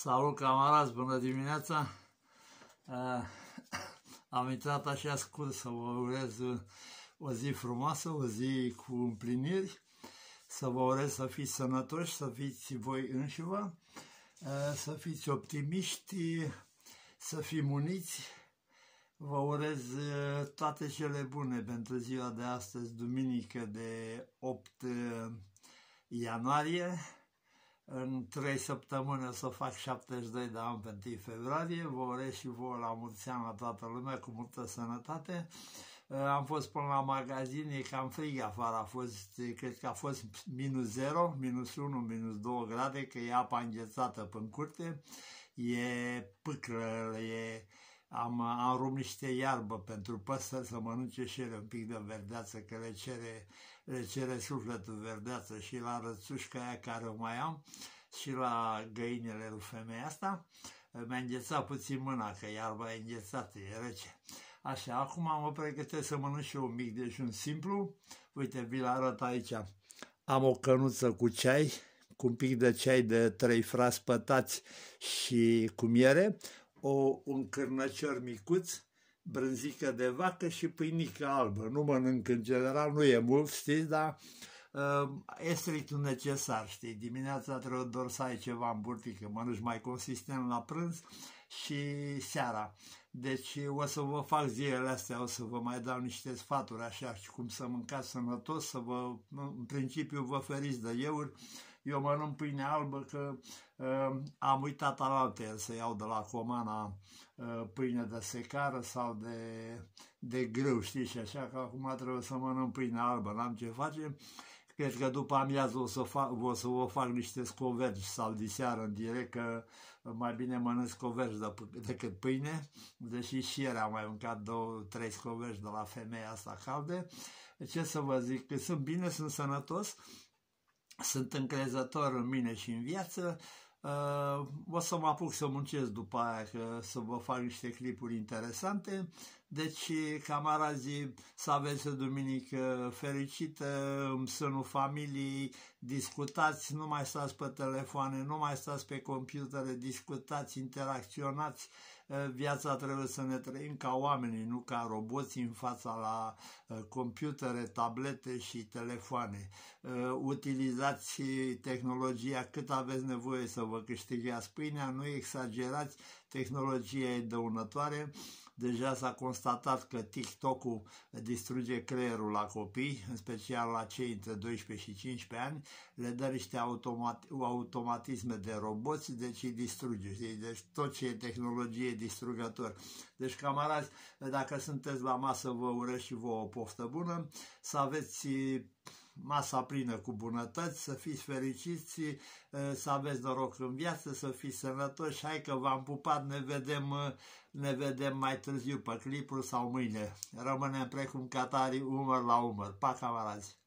Salut, camarazi, bună dimineața! Eh, am intrat așa scurt să vă urez o zi frumoasă, o zi cu împliniri, să vă urez să fiți sănătoși, să fiți voi înși vă, eh, să fiți optimiști, să fim uniți. Vă urez eh, toate cele bune pentru ziua de astăzi, duminică de 8 ianuarie în trei săptămâni o să fac 72 de ani pe 1 februarie, vă urez și vouă la mulți ani la toată lumea cu multă sănătate. Uh, am fost până la magazin, e cam frig afară, a fost, cred că a fost minus 0, minus 1, minus 2 grade, că e apa înghețată pe curte, e pâcră, e am, am rupt niște iarbă pentru păsări să mănânce și ele un pic de verdeață, că le cere, le cere sufletul verdeață și la rățușca aia care o mai am și la găinile lui femeia asta. Mi-a înghețat puțin mâna, că iarba e înghețată, e rece. Așa, acum mă pregătesc să mănânc și eu un mic dejun simplu. Uite, vi-l arăt aici. Am o cănuță cu ceai, cu un pic de ceai de trei fraspătați și cu miere, o, un cârnăcior micuț, brânzică de vacă și pâinică albă. Nu mănânc în general, nu e mult, știi, dar uh, e strictul necesar, știi. Dimineața trebuie doar să ai ceva în burtică, mănânci mai consistent la prânz și seara. Deci o să vă fac zilele astea, o să vă mai dau niște sfaturi așa și cum să mâncați sănătos, să vă, în principiu vă feriți de euri eu mănânc pâine albă că uh, am uitat alaltă să iau de la comana uh, pâine de secară sau de, de grâu, știi, și așa că acum trebuie să mănânc pâine albă, n-am ce face. Cred că după amiază o să, fac, o să o fac niște scoverci sau diseară în direct, că mai bine mănânc scoverci de, decât pâine, deși și ieri am mai mâncat două, trei scoverci de la femeia asta calde. Ce să vă zic, că sunt bine, sunt sănătos, sunt încrezător în mine și în viață, uh, o să mă apuc să muncesc după aia, că să vă fac niște clipuri interesante. Deci, camarazi, să aveți o duminică fericită în sânul familiei, discutați, nu mai stați pe telefoane, nu mai stați pe computere, discutați, interacționați, Eh, viața trebuie să ne trăim ca oamenii, nu ca roboți în fața la eh, computere, tablete și telefoane. Eh, utilizați tehnologia cât aveți nevoie să vă câștigați pâinea, nu exagerați, tehnologia e dăunătoare. Deja s-a constatat că TikTok-ul distruge creierul la copii, în special la cei între 12 și 15 ani, le dă niște automat- automatisme de roboți, deci îi distruge. Deci tot ce e tehnologie distrugător. Deci, camarazi, dacă sunteți la masă, vă urez și vouă o poftă bună, să aveți eh, masa plină cu bunătăți, să fiți fericiți, eh, să aveți noroc în viață, să fiți sănătoși. Hai că v-am pupat, ne vedem, eh, ne vedem mai târziu pe clipul sau mâine. Rămânem precum catarii umăr la umăr. Pa, camarazi!